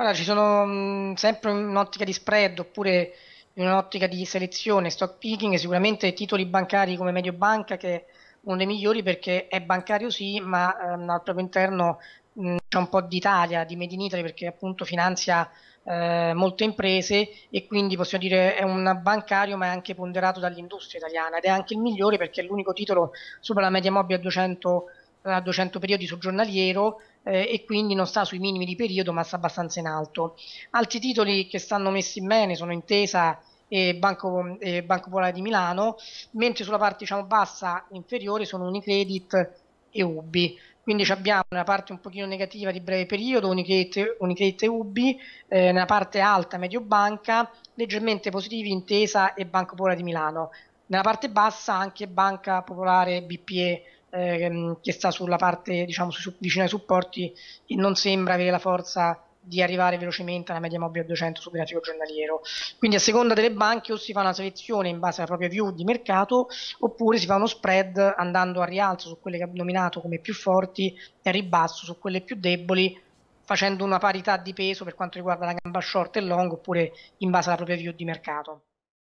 Guarda, ci sono mh, mm, sempre in un'ottica di spread oppure in un'ottica di selezione, stock picking, sicuramente titoli bancari come Mediobanca che è uno dei migliori perché è bancario sì, ma ehm, al proprio interno mh, mm, c'è un po' d'Italia, di Made in Italy perché appunto finanzia eh, molte imprese e quindi possiamo dire è un bancario ma è anche ponderato dall'industria italiana ed è anche il migliore perché è l'unico titolo sopra la media mobile a 200 a 200 periodi su giornaliero eh, e quindi non sta sui minimi di periodo ma sta abbastanza in alto. Altri titoli che stanno messi in bene sono Intesa e Banco, eh, Banco Popolare di Milano, mentre sulla parte diciamo, bassa inferiore sono Unicredit e Ubi. Quindi abbiamo una parte un pochino negativa di breve periodo Unicredit, Unicredit e Ubi, eh, nella parte alta Mediobanca, leggermente positivi Intesa e Banco Popolare di Milano. Nella parte bassa anche Banca Popolare BPE ehm, che sta sulla parte diciamo su, vicino ai supporti e non sembra avere la forza di arrivare velocemente alla media mobile 200 su grafico giornaliero. Quindi a seconda delle banche o si fa una selezione in base alla propria view di mercato oppure si fa uno spread andando a rialzo su quelle che ho nominato come più forti e a ribasso su quelle più deboli facendo una parità di peso per quanto riguarda la gamba short e long oppure in base alla propria view di mercato.